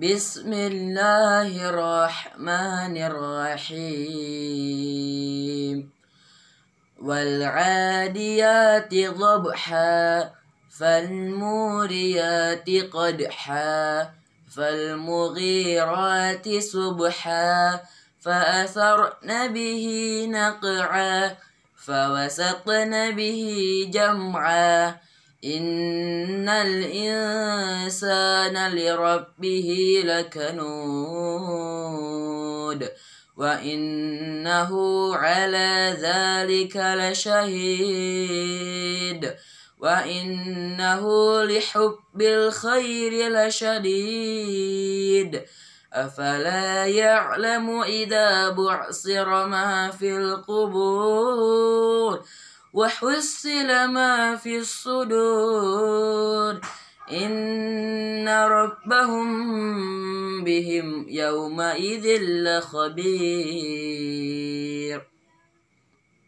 بسم الله الرحمن الرحيم والعاديات ضبحا فالموريات قدحا فالمغيرات صبحا فأثرن به نقعا فوسطن به جمعا إن الإنسان لربه لكنود وإنه على ذلك لشهيد وإنه لحب الخير لشديد أفلا يعلم إذا بعصر ما في القبور وحصل ما في الصدور إن ربهم بهم يومئذ لخبير